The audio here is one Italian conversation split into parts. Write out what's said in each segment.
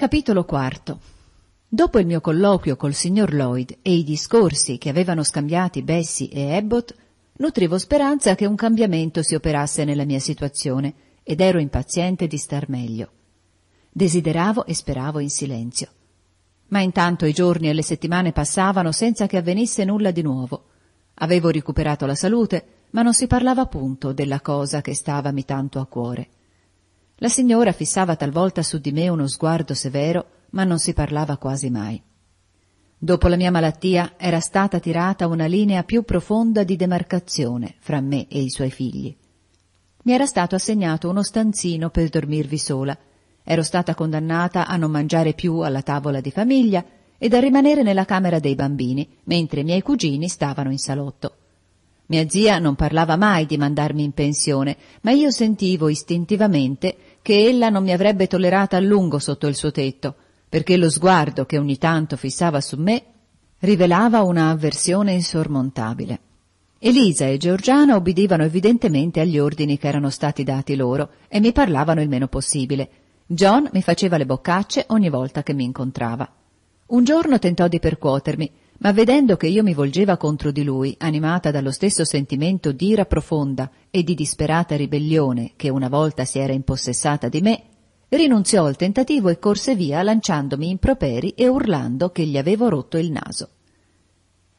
Capitolo IV. Dopo il mio colloquio col signor Lloyd e i discorsi che avevano scambiati Bessie e Abbott, nutrivo speranza che un cambiamento si operasse nella mia situazione ed ero impaziente di star meglio. Desideravo e speravo in silenzio. Ma intanto i giorni e le settimane passavano senza che avvenisse nulla di nuovo. Avevo recuperato la salute, ma non si parlava punto della cosa che stavami tanto a cuore. La signora fissava talvolta su di me uno sguardo severo, ma non si parlava quasi mai. Dopo la mia malattia era stata tirata una linea più profonda di demarcazione fra me e i suoi figli. Mi era stato assegnato uno stanzino per dormirvi sola. Ero stata condannata a non mangiare più alla tavola di famiglia ed a rimanere nella camera dei bambini, mentre i miei cugini stavano in salotto. Mia zia non parlava mai di mandarmi in pensione, ma io sentivo istintivamente che ella non mi avrebbe tollerata a lungo sotto il suo tetto, perché lo sguardo che ogni tanto fissava su me rivelava una avversione insormontabile. Elisa e Giorgiana obbedivano evidentemente agli ordini che erano stati dati loro e mi parlavano il meno possibile. John mi faceva le boccacce ogni volta che mi incontrava. Un giorno tentò di percuotermi, ma vedendo che io mi volgeva contro di lui, animata dallo stesso sentimento di ira profonda e di disperata ribellione che una volta si era impossessata di me, rinunziò al tentativo e corse via lanciandomi improperi e urlando che gli avevo rotto il naso.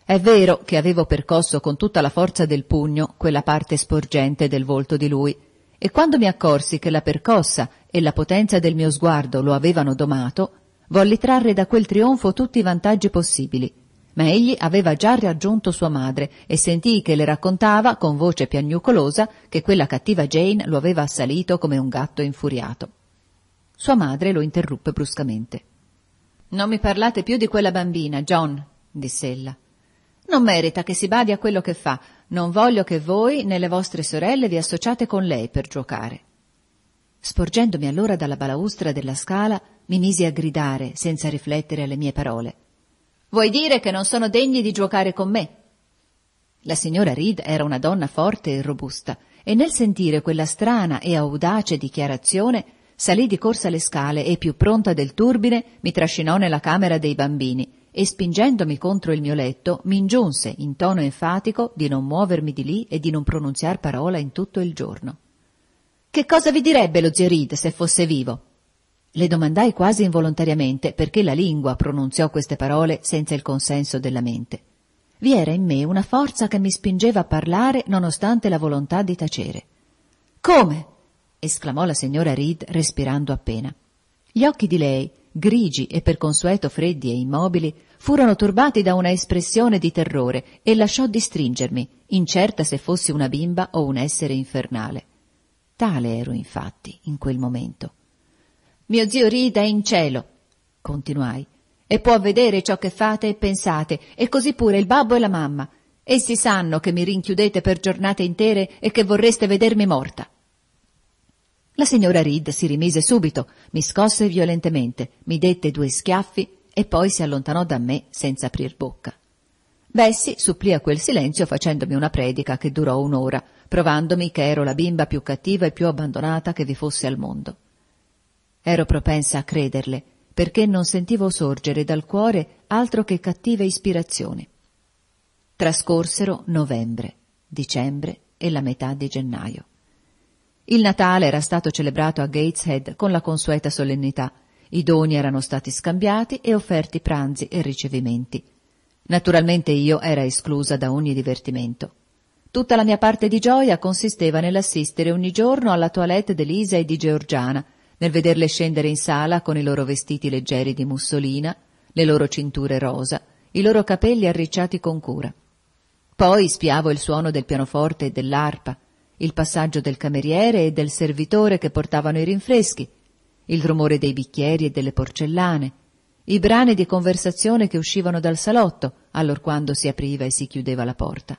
È vero che avevo percosso con tutta la forza del pugno quella parte sporgente del volto di lui, e quando mi accorsi che la percossa e la potenza del mio sguardo lo avevano domato, volli trarre da quel trionfo tutti i vantaggi possibili, ma egli aveva già raggiunto sua madre e sentì che le raccontava, con voce piagnucolosa, che quella cattiva Jane lo aveva assalito come un gatto infuriato. Sua madre lo interruppe bruscamente. Non mi parlate più di quella bambina, John, disse ella. Non merita che si badi a quello che fa. Non voglio che voi né le vostre sorelle vi associate con lei per giocare. Sporgendomi allora dalla balaustra della scala, mi misi a gridare senza riflettere alle mie parole. Vuoi dire che non sono degni di giocare con me? La signora Reed era una donna forte e robusta, e nel sentire quella strana e audace dichiarazione salì di corsa le scale e più pronta del turbine mi trascinò nella camera dei bambini e spingendomi contro il mio letto mi ingiunse in tono enfatico di non muovermi di lì e di non pronunziar parola in tutto il giorno. Che cosa vi direbbe lo zio Reed se fosse vivo? Le domandai quasi involontariamente perché la lingua pronunziò queste parole senza il consenso della mente. Vi era in me una forza che mi spingeva a parlare nonostante la volontà di tacere. Come? esclamò la signora Reed respirando appena. Gli occhi di lei, grigi e per consueto freddi e immobili, furono turbati da una espressione di terrore e lasciò distringermi, incerta se fossi una bimba o un essere infernale. Tale ero infatti in quel momento. Mio zio Reed è in cielo, continuai, e può vedere ciò che fate e pensate, e così pure il babbo e la mamma. Essi sanno che mi rinchiudete per giornate intere e che vorreste vedermi morta. La signora Reed si rimise subito, mi scosse violentemente, mi dette due schiaffi e poi si allontanò da me senza aprir bocca. Bessie supplì a quel silenzio facendomi una predica che durò un'ora, provandomi che ero la bimba più cattiva e più abbandonata che vi fosse al mondo. Ero propensa a crederle, perché non sentivo sorgere dal cuore altro che cattive ispirazioni. Trascorsero novembre, dicembre e la metà di gennaio. Il Natale era stato celebrato a Gateshead con la consueta solennità. I doni erano stati scambiati e offerti pranzi e ricevimenti. Naturalmente io era esclusa da ogni divertimento. Tutta la mia parte di gioia consisteva nell'assistere ogni giorno alla toilette d'Elisa e di Georgiana, nel vederle scendere in sala con i loro vestiti leggeri di mussolina, le loro cinture rosa, i loro capelli arricciati con cura. Poi spiavo il suono del pianoforte e dell'arpa, il passaggio del cameriere e del servitore che portavano i rinfreschi, il rumore dei bicchieri e delle porcellane, i brani di conversazione che uscivano dal salotto allorquando si apriva e si chiudeva la porta.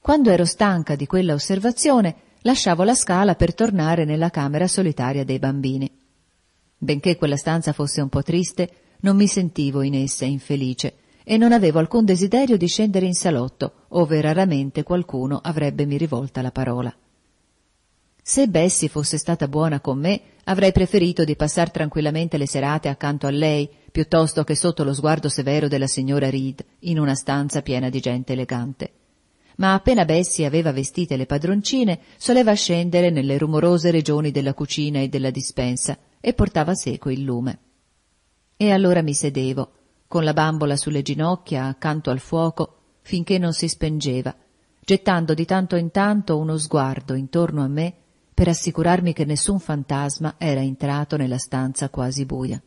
Quando ero stanca di quella osservazione, lasciavo la scala per tornare nella camera solitaria dei bambini. Benché quella stanza fosse un po' triste, non mi sentivo in essa infelice e non avevo alcun desiderio di scendere in salotto, ove raramente qualcuno avrebbe mi rivolta la parola. Se Bessie fosse stata buona con me, avrei preferito di passar tranquillamente le serate accanto a lei, piuttosto che sotto lo sguardo severo della signora Reed, in una stanza piena di gente elegante ma appena Bessie aveva vestite le padroncine, soleva scendere nelle rumorose regioni della cucina e della dispensa e portava seco il lume. E allora mi sedevo, con la bambola sulle ginocchia accanto al fuoco, finché non si spengeva, gettando di tanto in tanto uno sguardo intorno a me per assicurarmi che nessun fantasma era entrato nella stanza quasi buia.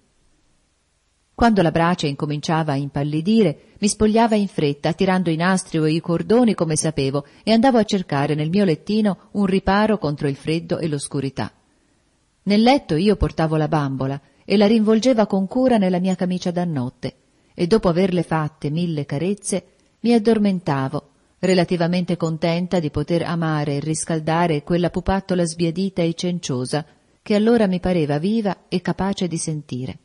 Quando la brace incominciava a impallidire, mi spogliava in fretta, tirando i nastri o i cordoni come sapevo, e andavo a cercare nel mio lettino un riparo contro il freddo e l'oscurità. Nel letto io portavo la bambola e la rinvolgeva con cura nella mia camicia da notte, e dopo averle fatte mille carezze, mi addormentavo, relativamente contenta di poter amare e riscaldare quella pupattola sbiadita e cenciosa, che allora mi pareva viva e capace di sentire.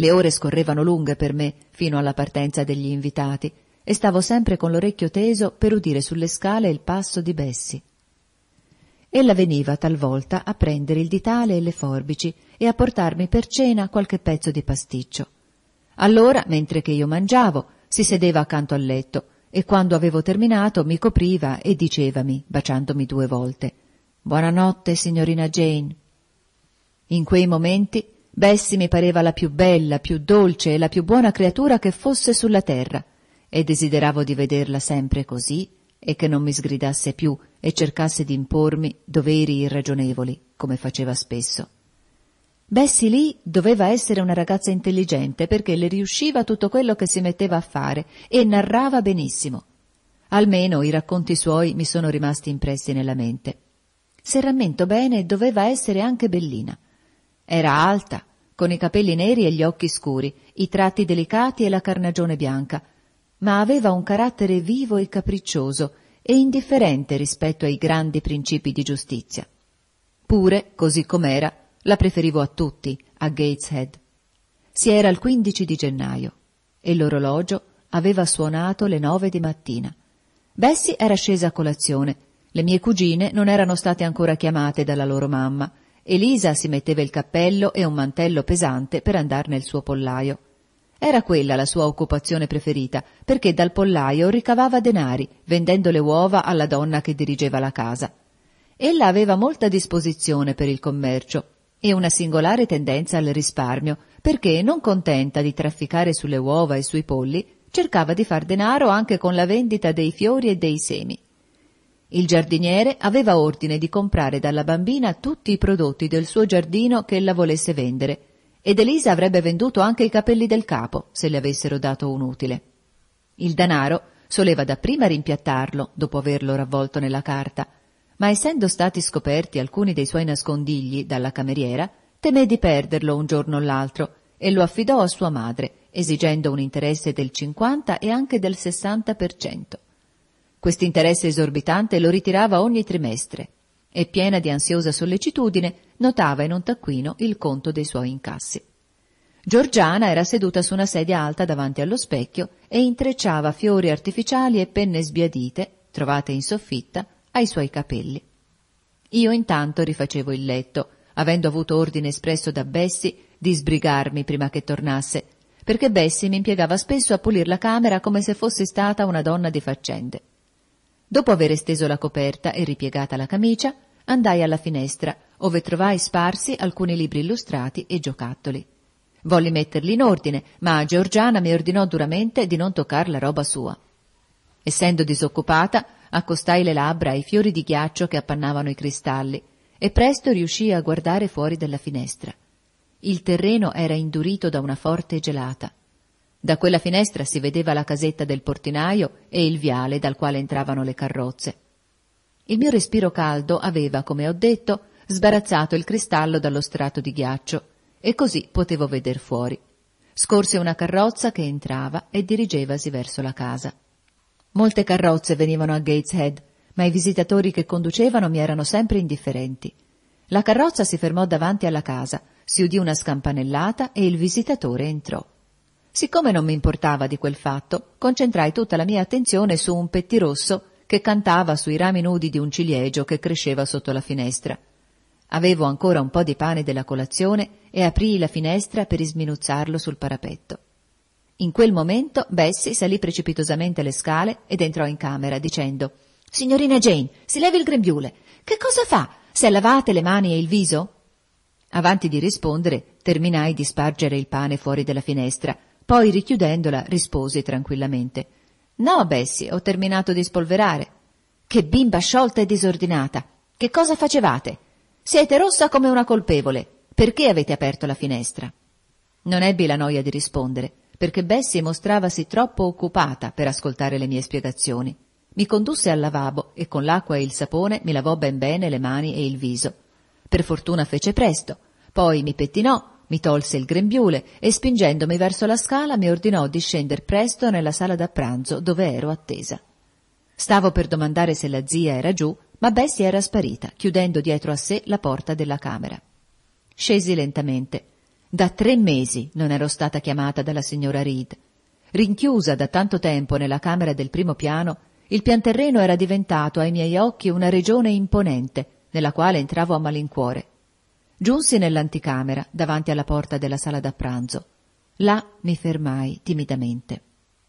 Le ore scorrevano lunghe per me fino alla partenza degli invitati e stavo sempre con l'orecchio teso per udire sulle scale il passo di Bessie. Ella veniva talvolta a prendere il ditale e le forbici e a portarmi per cena qualche pezzo di pasticcio. Allora, mentre che io mangiavo, si sedeva accanto al letto e quando avevo terminato mi copriva e dicevami, baciandomi due volte, Buonanotte, signorina Jane. In quei momenti Bessie mi pareva la più bella, più dolce e la più buona creatura che fosse sulla terra, e desideravo di vederla sempre così e che non mi sgridasse più e cercasse di impormi doveri irragionevoli, come faceva spesso. Bessie Lee doveva essere una ragazza intelligente perché le riusciva tutto quello che si metteva a fare e narrava benissimo. Almeno i racconti suoi mi sono rimasti impressi nella mente. Se rammento bene, doveva essere anche bellina era alta, con i capelli neri e gli occhi scuri, i tratti delicati e la carnagione bianca, ma aveva un carattere vivo e capriccioso e indifferente rispetto ai grandi principi di giustizia. Pure, così com'era, la preferivo a tutti, a Gateshead. Si era il 15 di gennaio e l'orologio aveva suonato le nove di mattina. Bessie era scesa a colazione. Le mie cugine non erano state ancora chiamate dalla loro mamma Elisa si metteva il cappello e un mantello pesante per andare nel suo pollaio. Era quella la sua occupazione preferita, perché dal pollaio ricavava denari, vendendo le uova alla donna che dirigeva la casa. Ella aveva molta disposizione per il commercio e una singolare tendenza al risparmio, perché, non contenta di trafficare sulle uova e sui polli, cercava di far denaro anche con la vendita dei fiori e dei semi. Il giardiniere aveva ordine di comprare dalla bambina tutti i prodotti del suo giardino che ella volesse vendere, ed Elisa avrebbe venduto anche i capelli del capo, se le avessero dato un utile. Il danaro soleva dapprima rimpiattarlo, dopo averlo ravvolto nella carta, ma essendo stati scoperti alcuni dei suoi nascondigli dalla cameriera, temé di perderlo un giorno o l'altro e lo affidò a sua madre, esigendo un interesse del 50 e anche del 60 per cento. Quest'interesse esorbitante lo ritirava ogni trimestre e, piena di ansiosa sollecitudine, notava in un taccuino il conto dei suoi incassi. Giorgiana era seduta su una sedia alta davanti allo specchio e intrecciava fiori artificiali e penne sbiadite, trovate in soffitta, ai suoi capelli. Io intanto rifacevo il letto, avendo avuto ordine espresso da Bessie di sbrigarmi prima che tornasse, perché Bessie mi impiegava spesso a pulire la camera come se fosse stata una donna di faccende. Dopo aver esteso la coperta e ripiegata la camicia, andai alla finestra, ove trovai sparsi alcuni libri illustrati e giocattoli. Volli metterli in ordine, ma Georgiana mi ordinò duramente di non toccar la roba sua. Essendo disoccupata, accostai le labbra ai fiori di ghiaccio che appannavano i cristalli e presto riuscii a guardare fuori della finestra. Il terreno era indurito da una forte gelata. Da quella finestra si vedeva la casetta del portinaio e il viale dal quale entravano le carrozze. Il mio respiro caldo aveva, come ho detto, sbarazzato il cristallo dallo strato di ghiaccio e così potevo veder fuori. Scorse una carrozza che entrava e dirigevasi verso la casa. Molte carrozze venivano a Gateshead, ma i visitatori che conducevano mi erano sempre indifferenti. La carrozza si fermò davanti alla casa, si udì una scampanellata e il visitatore entrò. Siccome non mi importava di quel fatto, concentrai tutta la mia attenzione su un pettirosso che cantava sui rami nudi di un ciliegio che cresceva sotto la finestra. Avevo ancora un po' di pane della colazione e aprii la finestra per isminuzzarlo sul parapetto. In quel momento Bessie salì precipitosamente le scale ed entrò in camera dicendo Signorina Jane, si levi il grembiule. Che cosa fa? Se lavate le mani e il viso? Avanti di rispondere, terminai di spargere il pane fuori della finestra poi, richiudendola, rispose tranquillamente. No, Bessie, ho terminato di spolverare. Che bimba sciolta e disordinata. Che cosa facevate? Siete rossa come una colpevole. Perché avete aperto la finestra? Non ebbi la noia di rispondere, perché Bessie mostravasi troppo occupata per ascoltare le mie spiegazioni. Mi condusse al lavabo e con l'acqua e il sapone mi lavò ben bene le mani e il viso. Per fortuna fece presto, poi mi pettinò, mi tolse il grembiule e spingendomi verso la scala mi ordinò di scendere presto nella sala da pranzo dove ero attesa. Stavo per domandare se la zia era giù, ma Bessie era sparita, chiudendo dietro a sé la porta della camera. Scesi lentamente. Da tre mesi non ero stata chiamata dalla signora Reed. Rinchiusa da tanto tempo nella camera del primo piano, il pianterreno era diventato ai miei occhi una regione imponente, nella quale entravo a malincuore. Giunsi nell'anticamera, davanti alla porta della sala da pranzo. Là mi fermai timidamente.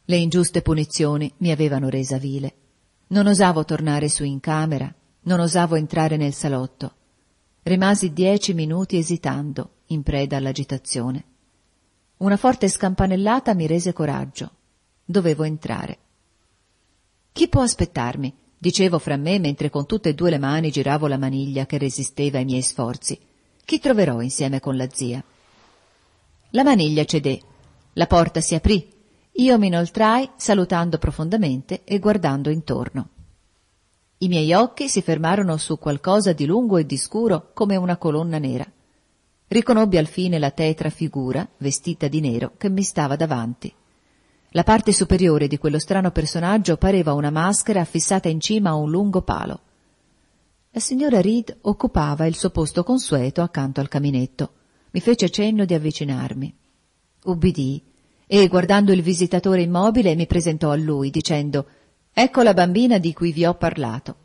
Le ingiuste punizioni mi avevano resa vile. Non osavo tornare su in camera, non osavo entrare nel salotto. Rimasi dieci minuti esitando, in preda all'agitazione. Una forte scampanellata mi rese coraggio. Dovevo entrare. Chi può aspettarmi? dicevo fra me mentre con tutte e due le mani giravo la maniglia che resisteva ai miei sforzi. Chi troverò insieme con la zia? La maniglia cedé, la porta si aprì, io mi inoltrai salutando profondamente e guardando intorno. I miei occhi si fermarono su qualcosa di lungo e di scuro come una colonna nera. Riconobbi alfine la tetra figura, vestita di nero, che mi stava davanti. La parte superiore di quello strano personaggio pareva una maschera affissata in cima a un lungo palo. La signora Reed occupava il suo posto consueto accanto al caminetto. Mi fece cenno di avvicinarmi. Ubbidii e, guardando il visitatore immobile, mi presentò a lui, dicendo «Ecco la bambina di cui vi ho parlato».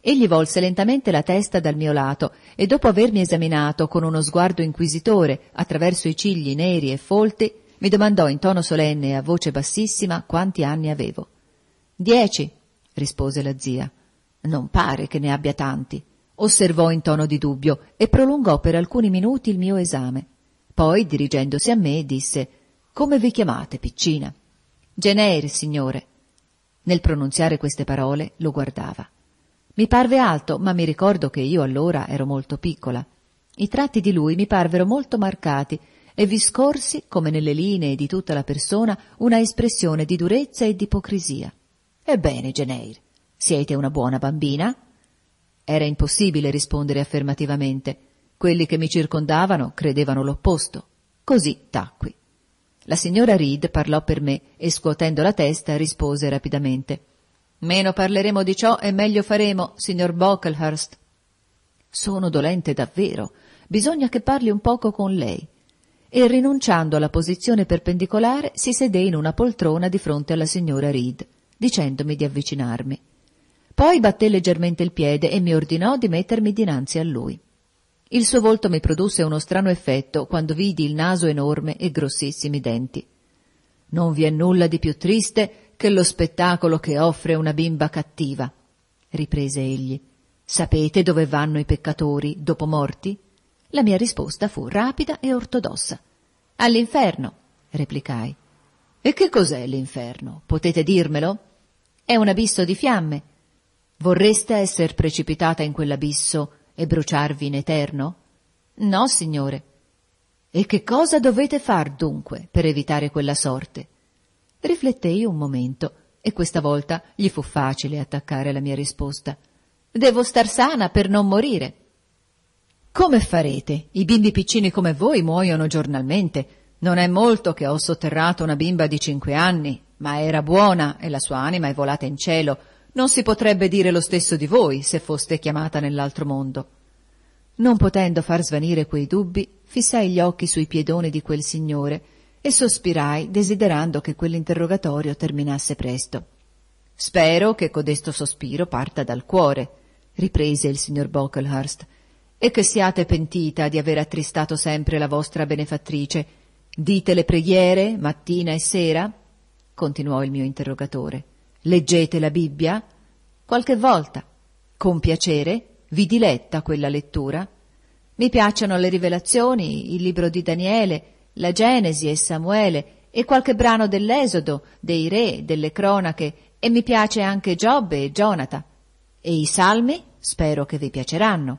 Egli volse lentamente la testa dal mio lato e, dopo avermi esaminato con uno sguardo inquisitore attraverso i cigli neri e folti, mi domandò in tono solenne e a voce bassissima quanti anni avevo. «Dieci», rispose la zia. Non pare che ne abbia tanti, osservò in tono di dubbio e prolungò per alcuni minuti il mio esame. Poi, dirigendosi a me, disse Come vi chiamate, piccina? Geneir, signore. Nel pronunziare queste parole lo guardava. Mi parve alto, ma mi ricordo che io allora ero molto piccola. I tratti di lui mi parvero molto marcati e vi scorsi, come nelle linee di tutta la persona, una espressione di durezza e di ipocrisia. Ebbene, Geneir, siete una buona bambina? Era impossibile rispondere affermativamente. Quelli che mi circondavano credevano l'opposto. Così tacqui. La signora Reed parlò per me e scuotendo la testa rispose rapidamente. Meno parleremo di ciò e meglio faremo, signor Bocklehurst. Sono dolente davvero. Bisogna che parli un poco con lei. E rinunciando alla posizione perpendicolare si sedé in una poltrona di fronte alla signora Reed, dicendomi di avvicinarmi. Poi batté leggermente il piede e mi ordinò di mettermi dinanzi a lui. Il suo volto mi produsse uno strano effetto quando vidi il naso enorme e grossissimi denti. Non vi è nulla di più triste che lo spettacolo che offre una bimba cattiva, riprese egli. Sapete dove vanno i peccatori dopo morti? La mia risposta fu rapida e ortodossa. All'inferno, replicai. E che cos'è l'inferno? Potete dirmelo? È un abisso di fiamme Vorreste esser precipitata in quell'abisso e bruciarvi in eterno? No, signore. E che cosa dovete far dunque per evitare quella sorte? Riflettei un momento e questa volta gli fu facile attaccare la mia risposta. Devo star sana per non morire. Come farete? I bimbi piccini come voi muoiono giornalmente. Non è molto che ho sotterrato una bimba di cinque anni, ma era buona e la sua anima è volata in cielo non si potrebbe dire lo stesso di voi se foste chiamata nell'altro mondo. Non potendo far svanire quei dubbi, fissai gli occhi sui piedoni di quel signore e sospirai desiderando che quell'interrogatorio terminasse presto. Spero che codesto sospiro parta dal cuore, riprese il signor Bocklehurst, e che siate pentita di aver attristato sempre la vostra benefattrice. Dite le preghiere mattina e sera? continuò il mio interrogatore. Leggete la Bibbia? Qualche volta. Con piacere vi diletta quella lettura. Mi piacciono le rivelazioni, il libro di Daniele, la Genesi e Samuele e qualche brano dell'Esodo, dei re, delle cronache e mi piace anche Giobbe e Jonata. E i salmi? Spero che vi piaceranno.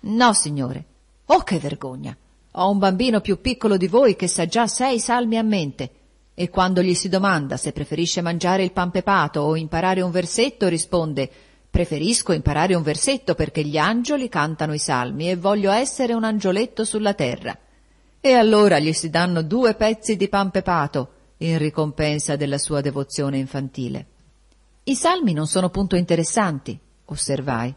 No, signore. Oh, che vergogna! Ho un bambino più piccolo di voi che sa già sei salmi a mente. E quando gli si domanda se preferisce mangiare il pan pepato o imparare un versetto, risponde Preferisco imparare un versetto perché gli angeli cantano i salmi e voglio essere un angioletto sulla terra. E allora gli si danno due pezzi di pan pepato in ricompensa della sua devozione infantile. I salmi non sono punto interessanti, osservai.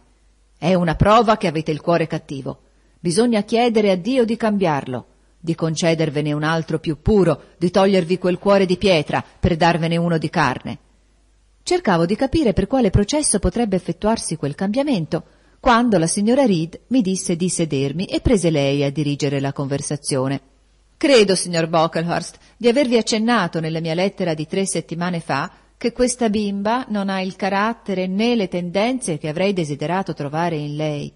È una prova che avete il cuore cattivo. Bisogna chiedere a Dio di cambiarlo di concedervene un altro più puro, di togliervi quel cuore di pietra per darvene uno di carne. Cercavo di capire per quale processo potrebbe effettuarsi quel cambiamento, quando la signora Reed mi disse di sedermi e prese lei a dirigere la conversazione. Credo, signor Bocklehurst, di avervi accennato nella mia lettera di tre settimane fa che questa bimba non ha il carattere né le tendenze che avrei desiderato trovare in lei.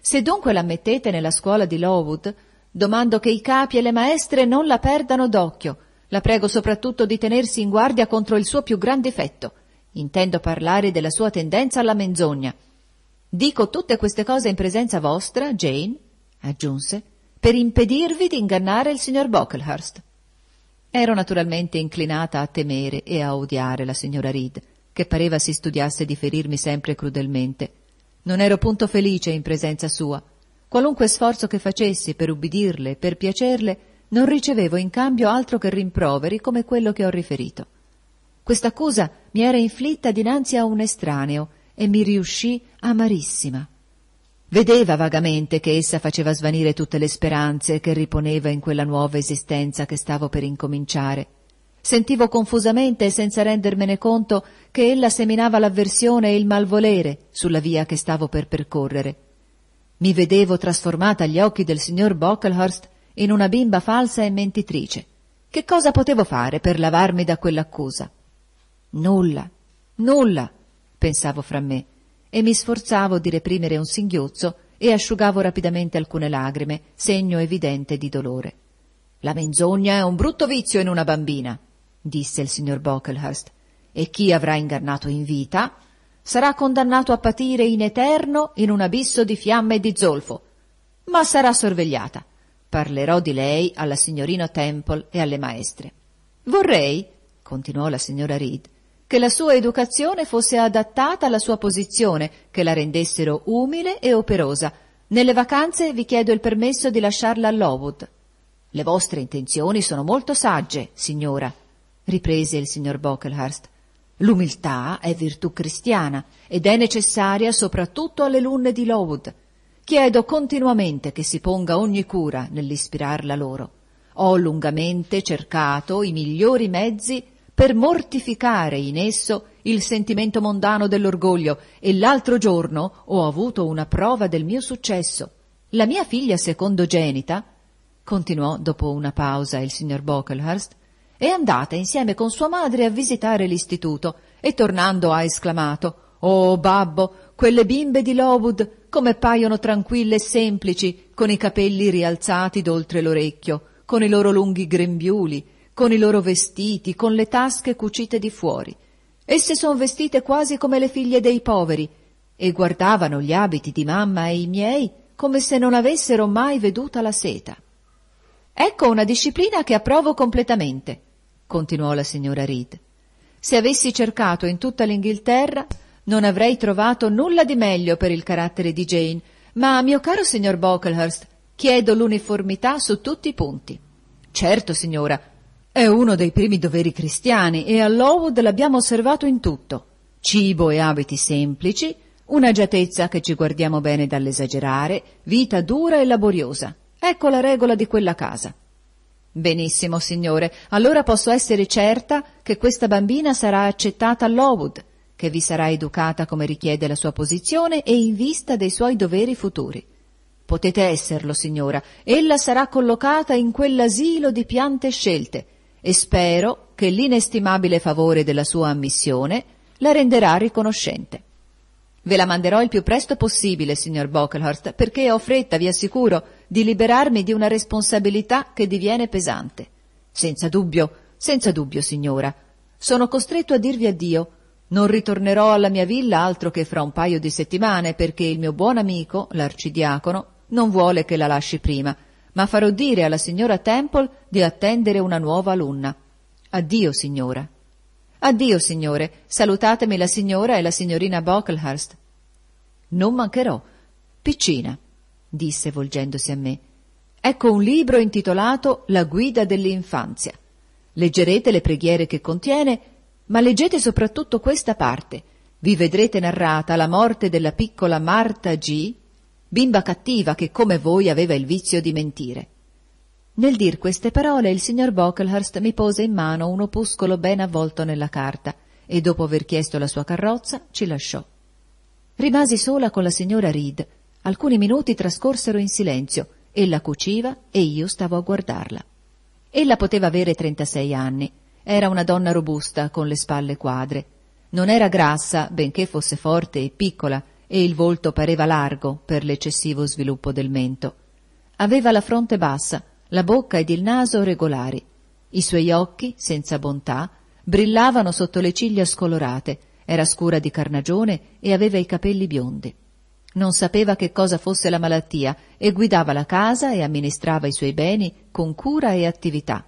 Se dunque la mettete nella scuola di Lowood, Domando che i capi e le maestre non la perdano d'occhio. La prego soprattutto di tenersi in guardia contro il suo più gran difetto. Intendo parlare della sua tendenza alla menzogna. Dico tutte queste cose in presenza vostra, Jane, aggiunse, per impedirvi di ingannare il signor Bocklehurst. Ero naturalmente inclinata a temere e a odiare la signora Reed, che pareva si studiasse di ferirmi sempre crudelmente. Non ero punto felice in presenza sua, Qualunque sforzo che facessi per ubbidirle, per piacerle, non ricevevo in cambio altro che rimproveri come quello che ho riferito. Quest'accusa mi era inflitta dinanzi a un estraneo e mi riuscì amarissima. Vedeva vagamente che essa faceva svanire tutte le speranze che riponeva in quella nuova esistenza che stavo per incominciare. Sentivo confusamente e senza rendermene conto che ella seminava l'avversione e il malvolere sulla via che stavo per percorrere mi vedevo trasformata agli occhi del signor Bocklehurst in una bimba falsa e mentitrice. Che cosa potevo fare per lavarmi da quell'accusa? Nulla, nulla, pensavo fra me, e mi sforzavo di reprimere un singhiozzo e asciugavo rapidamente alcune lagrime, segno evidente di dolore. La menzogna è un brutto vizio in una bambina, disse il signor Bocklehurst, e chi avrà ingannato in vita sarà condannato a patire in eterno in un abisso di fiamme e di zolfo, ma sarà sorvegliata. Parlerò di lei alla signorina Temple e alle maestre. Vorrei, continuò la signora Reed, che la sua educazione fosse adattata alla sua posizione, che la rendessero umile e operosa. Nelle vacanze vi chiedo il permesso di lasciarla a Lowood. Le vostre intenzioni sono molto sagge, signora, riprese il signor Bockelhurst. L'umiltà è virtù cristiana ed è necessaria soprattutto alle lunne di Lowood. Chiedo continuamente che si ponga ogni cura nell'ispirarla loro. Ho lungamente cercato i migliori mezzi per mortificare in esso il sentimento mondano dell'orgoglio e l'altro giorno ho avuto una prova del mio successo. La mia figlia secondogenita, continuò dopo una pausa il signor Brocklehurst, è andata insieme con sua madre a visitare l'istituto e tornando ha esclamato Oh babbo, quelle bimbe di Lowood come paiono tranquille e semplici, con i capelli rialzati d'oltre l'orecchio, con i loro lunghi grembiuli, con i loro vestiti, con le tasche cucite di fuori. Esse son vestite quasi come le figlie dei poveri, e guardavano gli abiti di mamma e i miei come se non avessero mai veduta la seta. Ecco una disciplina che approvo completamente, continuò la signora Reed. Se avessi cercato in tutta l'Inghilterra, non avrei trovato nulla di meglio per il carattere di Jane, ma mio caro signor Bocklehurst, chiedo l'uniformità su tutti i punti. Certo, signora, è uno dei primi doveri cristiani e a Lowood l'abbiamo osservato in tutto. Cibo e abiti semplici, un'agiatezza che ci guardiamo bene dall'esagerare, vita dura e laboriosa. Ecco la regola di quella casa. Benissimo, signore, allora posso essere certa che questa bambina sarà accettata all'Owood, che vi sarà educata come richiede la sua posizione e in vista dei suoi doveri futuri. Potete esserlo, signora. Ella sarà collocata in quell'asilo di piante scelte e spero che l'inestimabile favore della sua ammissione la renderà riconoscente. Ve la manderò il più presto possibile, signor Bockelhurst, perché ho fretta, vi assicuro di liberarmi di una responsabilità che diviene pesante. Senza dubbio, senza dubbio, signora. Sono costretto a dirvi addio. Non ritornerò alla mia villa altro che fra un paio di settimane perché il mio buon amico, l'arcidiacono, non vuole che la lasci prima, ma farò dire alla signora Temple di attendere una nuova alunna. Addio, signora. Addio, signore. Salutatemi la signora e la signorina Bocklehurst. Non mancherò. Piccina disse volgendosi a me. Ecco un libro intitolato La guida dell'infanzia. Leggerete le preghiere che contiene, ma leggete soprattutto questa parte. Vi vedrete narrata la morte della piccola Marta G., bimba cattiva che come voi aveva il vizio di mentire. Nel dir queste parole il signor Bocklehurst mi pose in mano un opuscolo ben avvolto nella carta e dopo aver chiesto la sua carrozza ci lasciò. Rimasi sola con la signora Reed, Alcuni minuti trascorsero in silenzio. Ella cuciva e io stavo a guardarla. Ella poteva avere 36 anni. Era una donna robusta, con le spalle quadre. Non era grassa, benché fosse forte e piccola, e il volto pareva largo per l'eccessivo sviluppo del mento. Aveva la fronte bassa, la bocca ed il naso regolari. I suoi occhi, senza bontà, brillavano sotto le ciglia scolorate, era scura di carnagione e aveva i capelli biondi. Non sapeva che cosa fosse la malattia e guidava la casa e amministrava i suoi beni con cura e attività.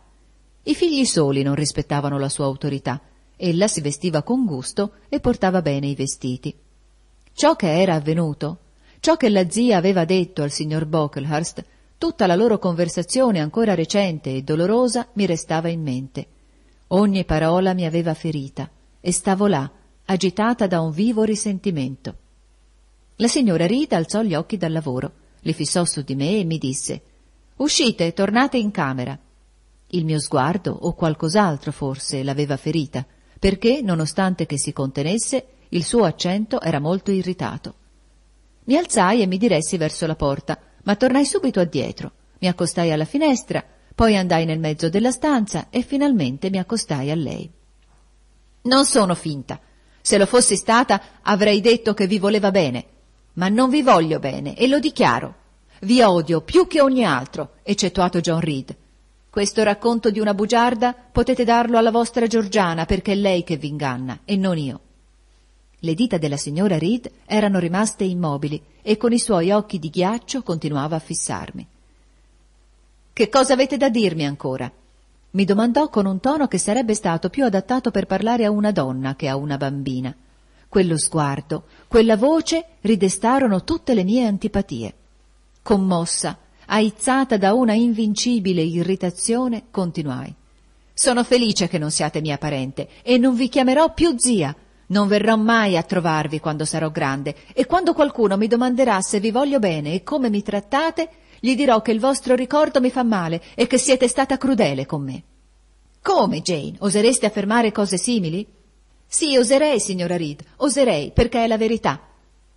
I figli soli non rispettavano la sua autorità. Ella si vestiva con gusto e portava bene i vestiti. Ciò che era avvenuto, ciò che la zia aveva detto al signor Bockelhurst, tutta la loro conversazione ancora recente e dolorosa mi restava in mente. Ogni parola mi aveva ferita e stavo là, agitata da un vivo risentimento. La signora Rita alzò gli occhi dal lavoro, li fissò su di me e mi disse Uscite, tornate in camera. Il mio sguardo, o qualcos'altro forse, l'aveva ferita, perché, nonostante che si contenesse, il suo accento era molto irritato. Mi alzai e mi diressi verso la porta, ma tornai subito addietro. Mi accostai alla finestra, poi andai nel mezzo della stanza e finalmente mi accostai a lei. Non sono finta. Se lo fossi stata, avrei detto che vi voleva bene, ma non vi voglio bene e lo dichiaro. Vi odio più che ogni altro, eccettuato John Reed. Questo racconto di una bugiarda potete darlo alla vostra Giorgiana perché è lei che vi inganna e non io. Le dita della signora Reed erano rimaste immobili e con i suoi occhi di ghiaccio continuava a fissarmi. Che cosa avete da dirmi ancora? mi domandò con un tono che sarebbe stato più adattato per parlare a una donna che a una bambina. Quello sguardo, quella voce ridestarono tutte le mie antipatie. Commossa, aizzata da una invincibile irritazione, continuai. Sono felice che non siate mia parente e non vi chiamerò più zia. Non verrò mai a trovarvi quando sarò grande e quando qualcuno mi domanderà se vi voglio bene e come mi trattate, gli dirò che il vostro ricordo mi fa male e che siete stata crudele con me. Come, Jane, osereste affermare cose simili? Sì, oserei, signora Reed, oserei, perché è la verità.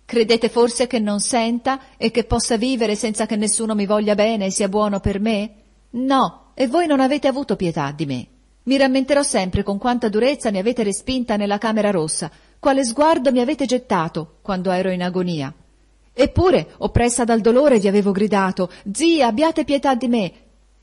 Credete forse che non senta e che possa vivere senza che nessuno mi voglia bene e sia buono per me? No, e voi non avete avuto pietà di me. Mi rammenterò sempre con quanta durezza mi avete respinta nella camera rossa, quale sguardo mi avete gettato quando ero in agonia. Eppure, oppressa dal dolore, vi avevo gridato Zia, abbiate pietà di me.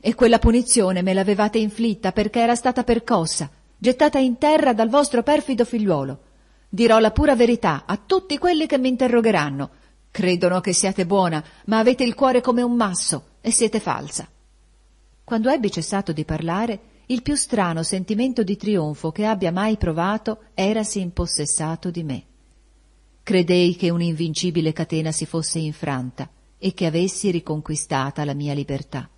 E quella punizione me l'avevate inflitta perché era stata percossa, gettata in terra dal vostro perfido figliuolo. Dirò la pura verità a tutti quelli che mi interrogheranno. Credono che siate buona, ma avete il cuore come un masso e siete falsa. Quando ebbi cessato di parlare, il più strano sentimento di trionfo che abbia mai provato erasi impossessato di me. Credei che un'invincibile catena si fosse infranta e che avessi riconquistata la mia libertà.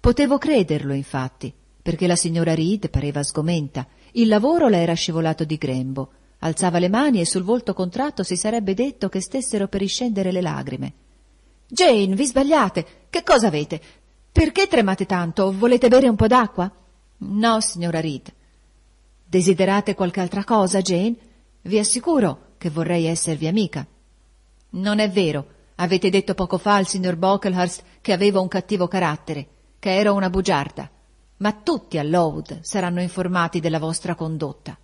Potevo crederlo, infatti, perché la signora Reed pareva sgomenta. Il lavoro le era scivolato di grembo. Alzava le mani e sul volto contratto si sarebbe detto che stessero per iscendere le lagrime. Jane, vi sbagliate. Che cosa avete? Perché tremate tanto? Volete bere un po' d'acqua? No, signora Reed. Desiderate qualche altra cosa, Jane? Vi assicuro che vorrei esservi amica. Non è vero. Avete detto poco fa al signor Bocklehurst che avevo un cattivo carattere, che ero una bugiarda ma tutti a all'Oud saranno informati della vostra condotta.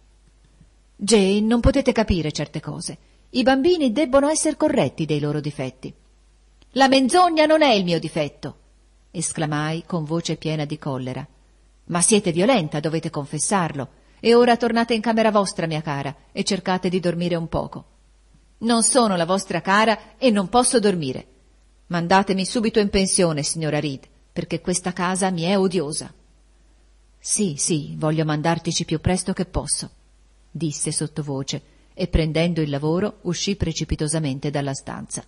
Jane, non potete capire certe cose. I bambini debbono essere corretti dei loro difetti. La menzogna non è il mio difetto, esclamai con voce piena di collera. Ma siete violenta, dovete confessarlo. E ora tornate in camera vostra, mia cara, e cercate di dormire un poco. Non sono la vostra cara e non posso dormire. Mandatemi subito in pensione, signora Reed, perché questa casa mi è odiosa. Sì, sì, voglio mandartici più presto che posso, disse sottovoce e prendendo il lavoro uscì precipitosamente dalla stanza.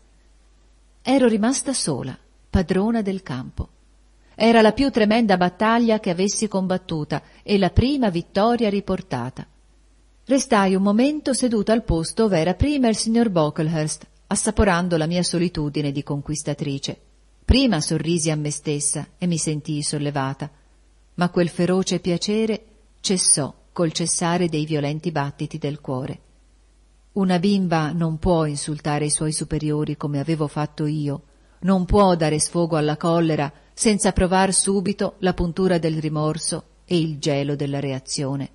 Ero rimasta sola, padrona del campo. Era la più tremenda battaglia che avessi combattuta e la prima vittoria riportata. Restai un momento seduta al posto dove era prima il signor Bocklehurst, assaporando la mia solitudine di conquistatrice. Prima sorrisi a me stessa e mi sentii sollevata ma quel feroce piacere cessò col cessare dei violenti battiti del cuore. Una bimba non può insultare i suoi superiori come avevo fatto io, non può dare sfogo alla collera senza provar subito la puntura del rimorso e il gelo della reazione.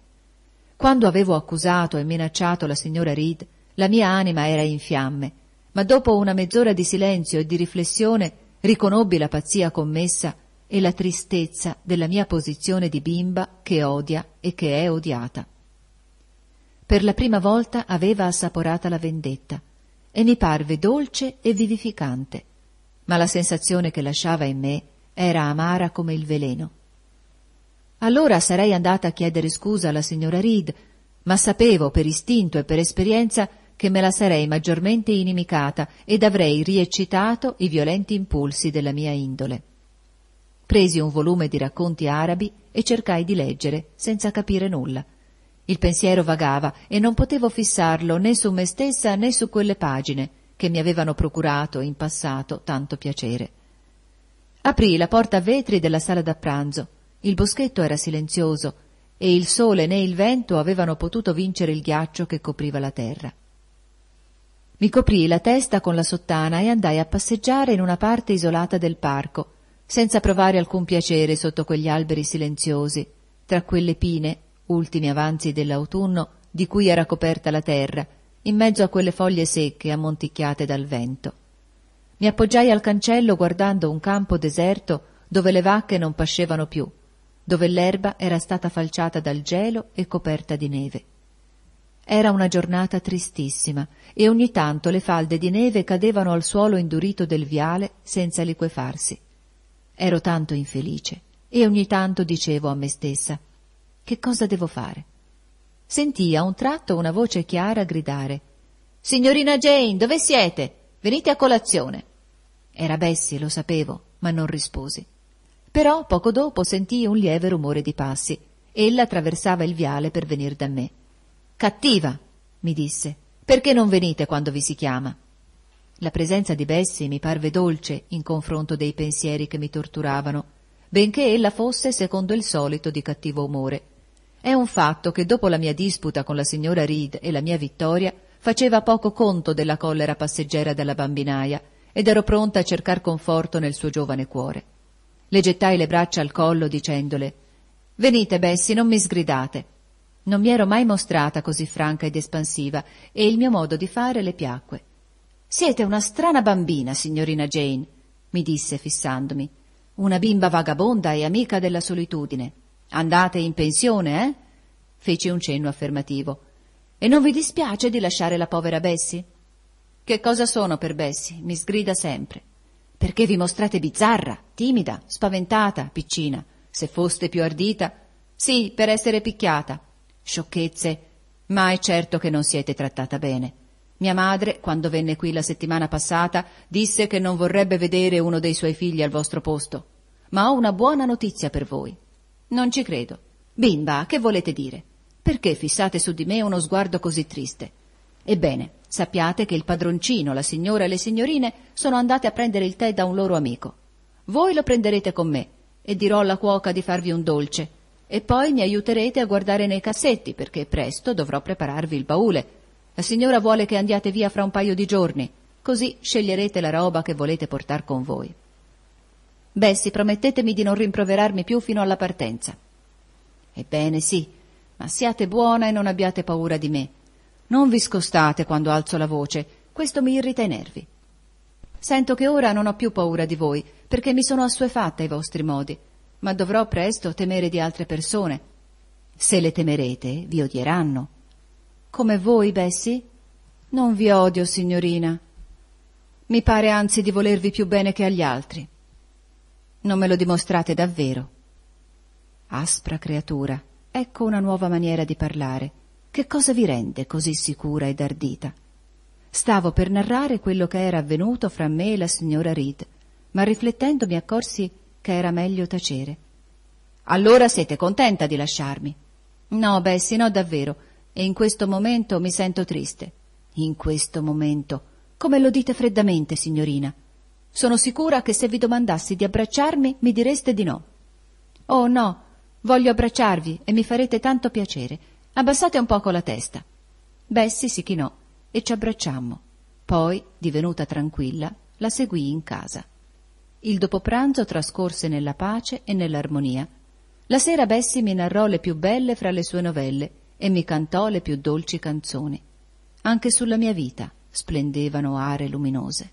Quando avevo accusato e minacciato la signora Reed, la mia anima era in fiamme, ma dopo una mezz'ora di silenzio e di riflessione riconobbi la pazzia commessa e la tristezza della mia posizione di bimba che odia e che è odiata. Per la prima volta aveva assaporata la vendetta e mi parve dolce e vivificante, ma la sensazione che lasciava in me era amara come il veleno. Allora sarei andata a chiedere scusa alla signora Reed, ma sapevo per istinto e per esperienza che me la sarei maggiormente inimicata ed avrei rieccitato i violenti impulsi della mia indole presi un volume di racconti arabi e cercai di leggere, senza capire nulla. Il pensiero vagava e non potevo fissarlo né su me stessa né su quelle pagine che mi avevano procurato in passato tanto piacere. Aprì la porta a vetri della sala da pranzo. Il boschetto era silenzioso e il sole né il vento avevano potuto vincere il ghiaccio che copriva la terra. Mi coprii la testa con la sottana e andai a passeggiare in una parte isolata del parco, senza provare alcun piacere sotto quegli alberi silenziosi, tra quelle pine, ultimi avanzi dell'autunno, di cui era coperta la terra, in mezzo a quelle foglie secche ammonticchiate dal vento. Mi appoggiai al cancello guardando un campo deserto dove le vacche non pascevano più, dove l'erba era stata falciata dal gelo e coperta di neve. Era una giornata tristissima e ogni tanto le falde di neve cadevano al suolo indurito del viale senza liquefarsi. Ero tanto infelice e ogni tanto dicevo a me stessa che cosa devo fare? Sentì a un tratto una voce chiara gridare Signorina Jane, dove siete? Venite a colazione. Era Bessie, lo sapevo, ma non risposi. Però poco dopo sentii un lieve rumore di passi. Ella attraversava il viale per venire da me. Cattiva, mi disse, perché non venite quando vi si chiama? La presenza di Bessie mi parve dolce in confronto dei pensieri che mi torturavano, benché ella fosse, secondo il solito, di cattivo umore. È un fatto che dopo la mia disputa con la signora Reed e la mia vittoria, faceva poco conto della collera passeggera della bambinaia ed ero pronta a cercar conforto nel suo giovane cuore. Le gettai le braccia al collo dicendole Venite, Bessie, non mi sgridate. Non mi ero mai mostrata così franca ed espansiva e il mio modo di fare le piacque. Siete una strana bambina, signorina Jane, mi disse fissandomi. Una bimba vagabonda e amica della solitudine. Andate in pensione, eh? Fece un cenno affermativo. E non vi dispiace di lasciare la povera Bessie? Che cosa sono per Bessie? Mi sgrida sempre. Perché vi mostrate bizzarra, timida, spaventata, piccina. Se foste più ardita. Sì, per essere picchiata. Sciocchezze. Ma è certo che non siete trattata bene. Mia madre, quando venne qui la settimana passata, disse che non vorrebbe vedere uno dei suoi figli al vostro posto. Ma ho una buona notizia per voi. Non ci credo. Bimba, che volete dire? Perché fissate su di me uno sguardo così triste? Ebbene, sappiate che il padroncino, la signora e le signorine sono andate a prendere il tè da un loro amico. Voi lo prenderete con me e dirò alla cuoca di farvi un dolce. E poi mi aiuterete a guardare nei cassetti perché presto dovrò prepararvi il baule la signora vuole che andiate via fra un paio di giorni, così sceglierete la roba che volete portare con voi. Bessi, promettetemi di non rimproverarmi più fino alla partenza. Ebbene sì, ma siate buona e non abbiate paura di me. Non vi scostate quando alzo la voce, questo mi irrita i nervi. Sento che ora non ho più paura di voi, perché mi sono assuefatta ai vostri modi, ma dovrò presto temere di altre persone. Se le temerete, vi odieranno come voi, Bessie? Non vi odio, signorina. Mi pare anzi di volervi più bene che agli altri. Non me lo dimostrate davvero. Aspra creatura, ecco una nuova maniera di parlare. Che cosa vi rende così sicura ed ardita? Stavo per narrare quello che era avvenuto fra me e la signora Reed, ma riflettendo mi accorsi che era meglio tacere. Allora siete contenta di lasciarmi? No, Bessie, no davvero. E in questo momento mi sento triste. In questo momento. Come lo dite freddamente, signorina? Sono sicura che se vi domandassi di abbracciarmi mi direste di no. Oh no, voglio abbracciarvi e mi farete tanto piacere. Abbassate un poco la testa. Bessie si chinò e ci abbracciammo. Poi, divenuta tranquilla, la seguì in casa. Il dopopranzo trascorse nella pace e nell'armonia. La sera Bessie mi narrò le più belle fra le sue novelle e mi cantò le più dolci canzoni. Anche sulla mia vita splendevano aree luminose.